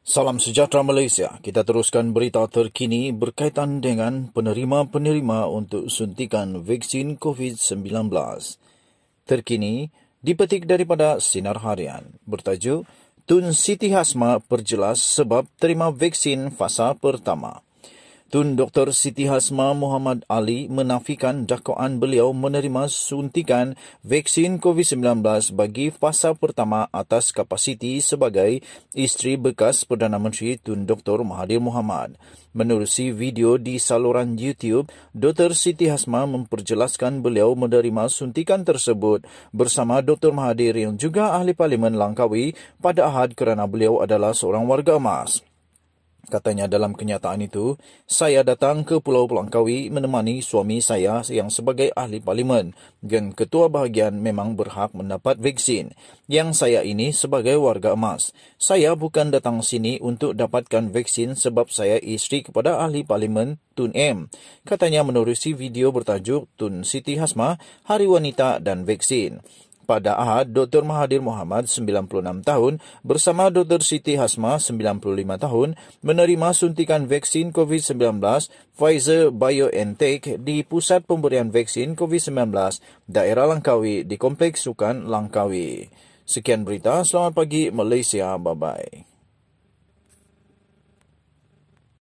Salam sejahtera Malaysia. Kita teruskan berita terkini berkaitan dengan penerima-penerima untuk suntikan vaksin COVID-19. Terkini dipetik daripada Sinar Harian bertajuk Tun Siti Hasma perjelas sebab terima vaksin fasa pertama. Tun Dr. Siti Hasma Muhammad Ali menafikan dakwaan beliau menerima suntikan vaksin COVID-19 bagi fasa pertama atas kapasiti sebagai isteri bekas Perdana Menteri Tun Dr. Mahathir Mohamad. Menerusi video di saluran YouTube, Dr. Siti Hasma memperjelaskan beliau menerima suntikan tersebut bersama Dr. Mahathir yang juga Ahli Parlimen Langkawi pada ahad kerana beliau adalah seorang warga emas. Katanya dalam kenyataan itu, saya datang ke Pulau Pelangkawi menemani suami saya yang sebagai ahli parlimen dan ketua bahagian memang berhak mendapat vaksin. Yang saya ini sebagai warga emas. Saya bukan datang sini untuk dapatkan vaksin sebab saya isteri kepada ahli parlimen Tun M. Katanya menerusi video bertajuk Tun Siti Hasma, Hari Wanita dan Vaksin pada Ahad, Dr. Mahathir Mohamad, 96 tahun, bersama Dr. Siti Hasma, 95 tahun, menerima suntikan vaksin COVID-19 Pfizer-BioNTech di Pusat Pemberian Vaksin COVID-19 Daerah Langkawi di Kompleks Sukan Langkawi. Sekian berita, selamat pagi Malaysia, bye-bye.